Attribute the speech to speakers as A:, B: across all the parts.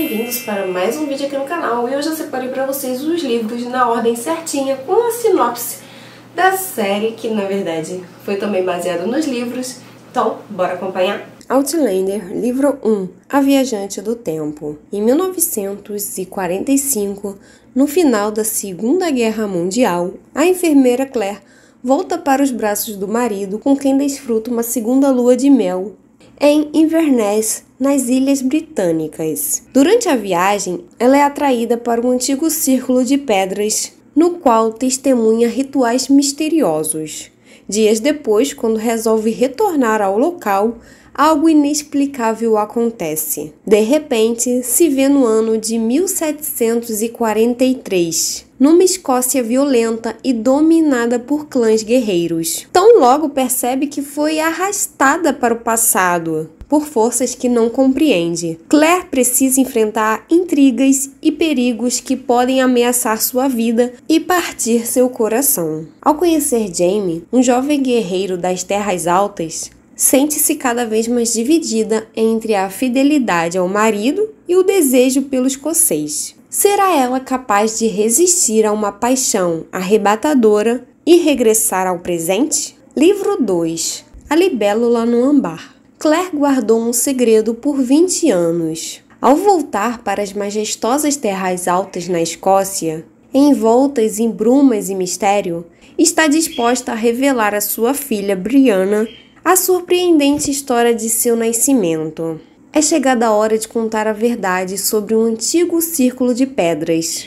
A: bem-vindos para mais um vídeo aqui no canal e hoje eu separei para vocês os livros na ordem certinha com a sinopse da série que na verdade foi também baseada nos livros, então bora acompanhar? Outlander, livro 1 A Viajante do Tempo. Em 1945, no final da Segunda Guerra Mundial, a enfermeira Claire volta para os braços do marido com quem desfruta uma segunda lua de mel em Inverness, nas Ilhas Britânicas. Durante a viagem, ela é atraída para um antigo círculo de pedras no qual testemunha rituais misteriosos. Dias depois, quando resolve retornar ao local, algo inexplicável acontece. De repente, se vê no ano de 1743, numa Escócia violenta e dominada por clãs guerreiros. Tão logo percebe que foi arrastada para o passado, por forças que não compreende. Claire precisa enfrentar intrigas e perigos que podem ameaçar sua vida e partir seu coração. Ao conhecer Jamie, um jovem guerreiro das Terras Altas, sente-se cada vez mais dividida entre a fidelidade ao marido e o desejo pelo escocês. Será ela capaz de resistir a uma paixão arrebatadora e regressar ao presente? Livro 2 A Libélula no Ambar Claire guardou um segredo por 20 anos. Ao voltar para as majestosas terras altas na Escócia, envoltas em brumas e mistério, está disposta a revelar à sua filha Brianna a surpreendente história de seu nascimento. É chegada a hora de contar a verdade sobre um antigo círculo de pedras,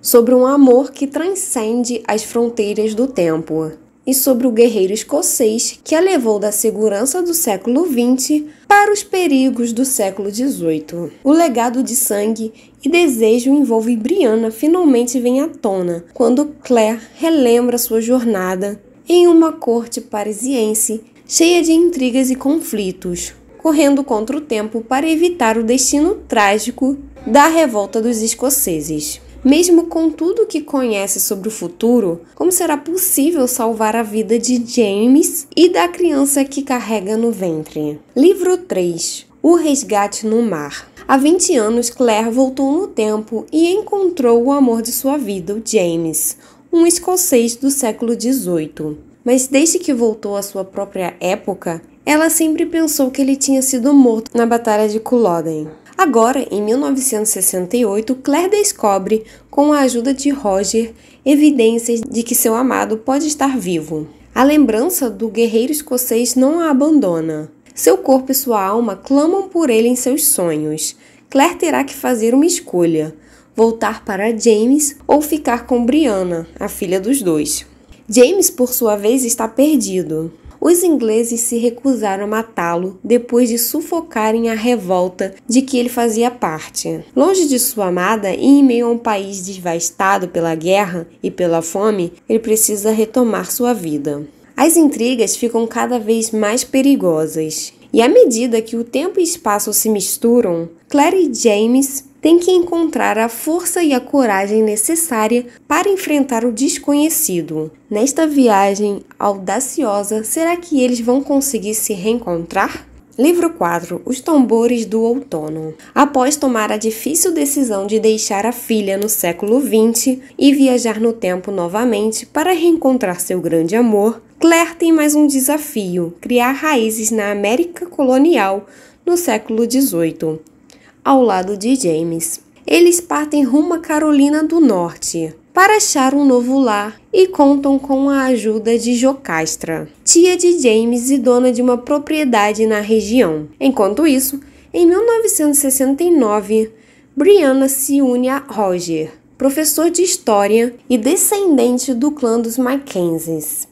A: sobre um amor que transcende as fronteiras do tempo e sobre o guerreiro escocês que a levou da segurança do século XX para os perigos do século XVIII. O legado de sangue e desejo envolve Brianna finalmente vem à tona quando Claire relembra sua jornada em uma corte parisiense cheia de intrigas e conflitos, correndo contra o tempo para evitar o destino trágico da revolta dos escoceses. Mesmo com tudo que conhece sobre o futuro, como será possível salvar a vida de James e da criança que carrega no ventre? Livro 3 O Resgate no Mar Há 20 anos, Claire voltou no tempo e encontrou o amor de sua vida, o James, um escocês do século XVIII mas desde que voltou à sua própria época, ela sempre pensou que ele tinha sido morto na Batalha de Culloden. Agora, em 1968, Claire descobre, com a ajuda de Roger, evidências de que seu amado pode estar vivo. A lembrança do guerreiro escocês não a abandona. Seu corpo e sua alma clamam por ele em seus sonhos. Claire terá que fazer uma escolha: voltar para James ou ficar com Brianna, a filha dos dois. James, por sua vez, está perdido. Os ingleses se recusaram a matá-lo depois de sufocarem a revolta de que ele fazia parte. Longe de sua amada e em meio a um país devastado pela guerra e pela fome, ele precisa retomar sua vida. As intrigas ficam cada vez mais perigosas. E à medida que o tempo e espaço se misturam, Claire e James tem que encontrar a força e a coragem necessária para enfrentar o desconhecido. Nesta viagem audaciosa, será que eles vão conseguir se reencontrar? Livro 4 Os Tambores do Outono Após tomar a difícil decisão de deixar a filha no século XX e viajar no tempo novamente para reencontrar seu grande amor, Claire tem mais um desafio: criar raízes na América colonial no século XVIII ao lado de James. Eles partem rumo à Carolina do Norte para achar um novo lar e contam com a ajuda de Jocastra, tia de James e dona de uma propriedade na região. Enquanto isso, em 1969, Brianna se une a Roger, professor de história e descendente do clã dos Mackenzies,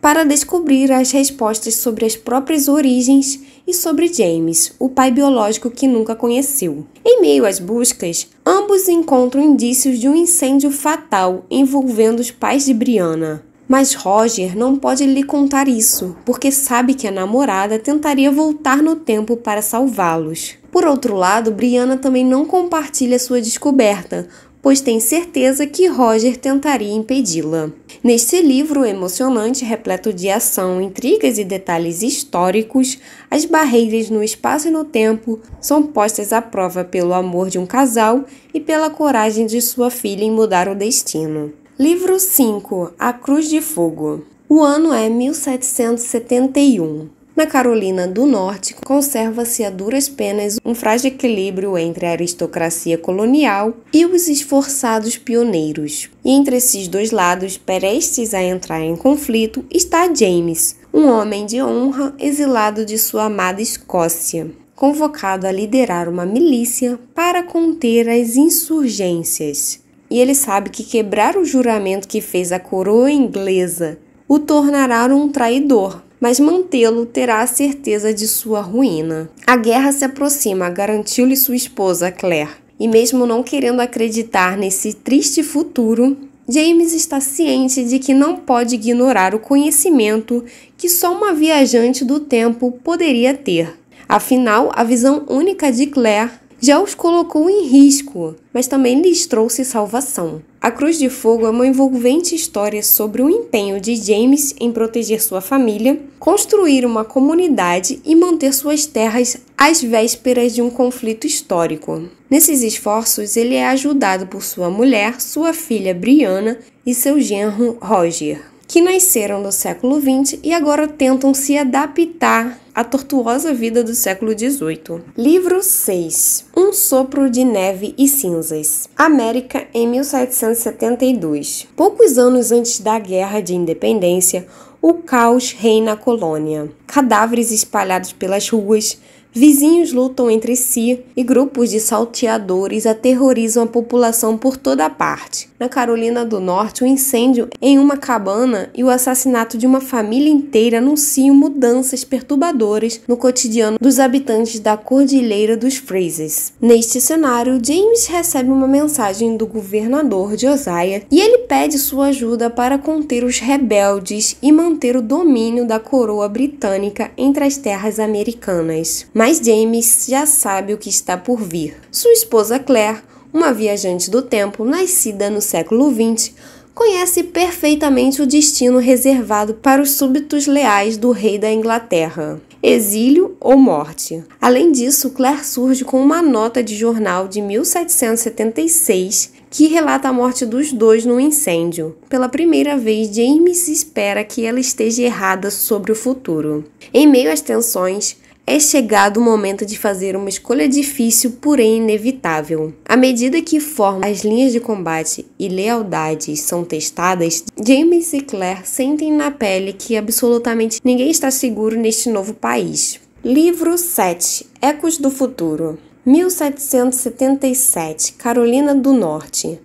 A: para descobrir as respostas sobre as próprias origens e sobre James, o pai biológico que nunca conheceu. Em meio às buscas, ambos encontram indícios de um incêndio fatal envolvendo os pais de Brianna. Mas Roger não pode lhe contar isso, porque sabe que a namorada tentaria voltar no tempo para salvá-los. Por outro lado, Brianna também não compartilha sua descoberta, pois tem certeza que Roger tentaria impedi-la. Neste livro emocionante, repleto de ação, intrigas e detalhes históricos, as barreiras no espaço e no tempo são postas à prova pelo amor de um casal e pela coragem de sua filha em mudar o destino. Livro 5 A Cruz de Fogo O ano é 1771. Na Carolina do Norte, conserva-se a duras penas um frágil equilíbrio entre a aristocracia colonial e os esforçados pioneiros. E entre esses dois lados, prestes a entrar em conflito, está James, um homem de honra exilado de sua amada Escócia, convocado a liderar uma milícia para conter as insurgências. E ele sabe que quebrar o juramento que fez à coroa inglesa o tornará um traidor, mas mantê-lo terá a certeza de sua ruína. A guerra se aproxima, garantiu-lhe sua esposa, Claire. E mesmo não querendo acreditar nesse triste futuro, James está ciente de que não pode ignorar o conhecimento que só uma viajante do tempo poderia ter. Afinal, a visão única de Claire já os colocou em risco, mas também lhes trouxe salvação. A Cruz de Fogo é uma envolvente história sobre o empenho de James em proteger sua família, construir uma comunidade e manter suas terras às vésperas de um conflito histórico. Nesses esforços, ele é ajudado por sua mulher, sua filha Brianna e seu genro Roger que nasceram no século XX e agora tentam se adaptar à tortuosa vida do século XVIII. Livro 6 Um Sopro de Neve e Cinzas América em 1772 Poucos anos antes da Guerra de Independência, o caos reina na colônia. Cadáveres espalhados pelas ruas, Vizinhos lutam entre si e grupos de salteadores aterrorizam a população por toda a parte. Na Carolina do Norte, o um incêndio em uma cabana e o assassinato de uma família inteira anunciam mudanças perturbadoras no cotidiano dos habitantes da Cordilheira dos Freezes. Neste cenário, James recebe uma mensagem do governador de Osaia e ele pede sua ajuda para conter os rebeldes e manter o domínio da coroa britânica entre as terras americanas mas James já sabe o que está por vir. Sua esposa Claire, uma viajante do tempo nascida no século XX, conhece perfeitamente o destino reservado para os súbitos leais do rei da Inglaterra: exílio ou morte. Além disso, Claire surge com uma nota de jornal de 1776 que relata a morte dos dois num incêndio. Pela primeira vez, James espera que ela esteja errada sobre o futuro. Em meio às tensões, é chegado o momento de fazer uma escolha difícil, porém inevitável. À medida que formas, as linhas de combate e lealdades são testadas, James e Claire sentem na pele que absolutamente ninguém está seguro neste novo país. Livro 7 Ecos do Futuro 1777 Carolina do Norte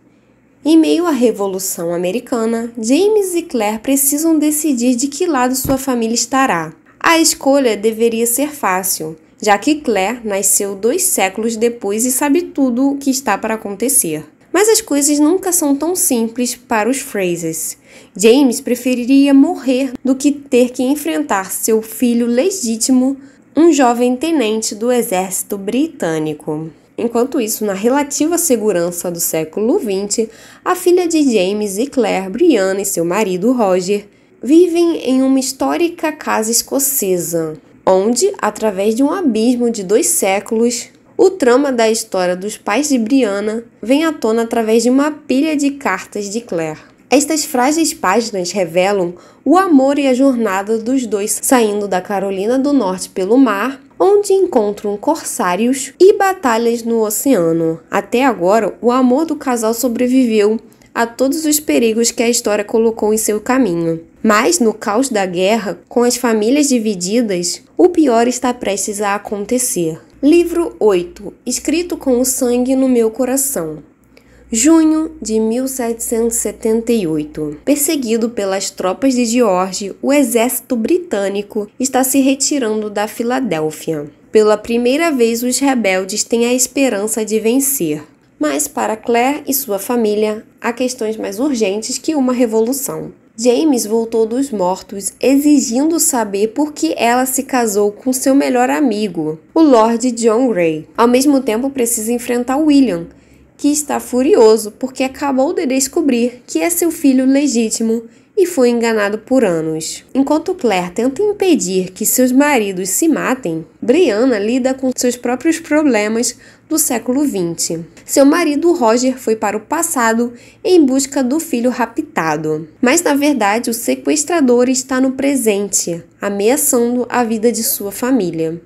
A: em meio à Revolução Americana, James e Claire precisam decidir de que lado sua família estará. A escolha deveria ser fácil, já que Claire nasceu dois séculos depois e sabe tudo o que está para acontecer. Mas as coisas nunca são tão simples para os Frasers. James preferiria morrer do que ter que enfrentar seu filho legítimo, um jovem tenente do exército britânico. Enquanto isso, na relativa segurança do século XX, a filha de James e Claire, Brianna e seu marido Roger, vivem em uma histórica casa escocesa, onde, através de um abismo de dois séculos, o trama da história dos pais de Brianna vem à tona através de uma pilha de cartas de Claire. Estas frágeis páginas revelam o amor e a jornada dos dois saindo da Carolina do Norte pelo mar, onde encontram corsários e batalhas no oceano. Até agora, o amor do casal sobreviveu a todos os perigos que a história colocou em seu caminho. Mas no caos da guerra, com as famílias divididas, o pior está prestes a acontecer. Livro 8 Escrito com o sangue no meu coração. Junho de 1778. Perseguido pelas tropas de George, o exército britânico está se retirando da Filadélfia. Pela primeira vez, os rebeldes têm a esperança de vencer. Mas para Claire e sua família, há questões mais urgentes que uma revolução. James voltou dos mortos, exigindo saber por que ela se casou com seu melhor amigo, o Lord John Grey. Ao mesmo tempo, precisa enfrentar William, que está furioso porque acabou de descobrir que é seu filho legítimo e foi enganado por anos. Enquanto Claire tenta impedir que seus maridos se matem, Brianna lida com seus próprios problemas do século XX. Seu marido Roger foi para o passado em busca do filho raptado, mas na verdade o sequestrador está no presente, ameaçando a vida de sua família.